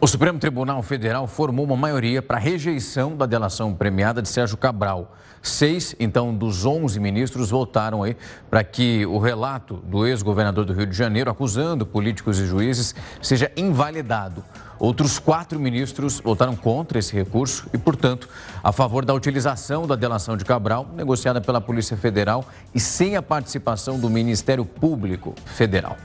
O Supremo Tribunal Federal formou uma maioria para rejeição da delação premiada de Sérgio Cabral. Seis, então, dos 11 ministros votaram aí para que o relato do ex-governador do Rio de Janeiro acusando políticos e juízes seja invalidado. Outros quatro ministros votaram contra esse recurso e, portanto, a favor da utilização da delação de Cabral, negociada pela Polícia Federal e sem a participação do Ministério Público Federal.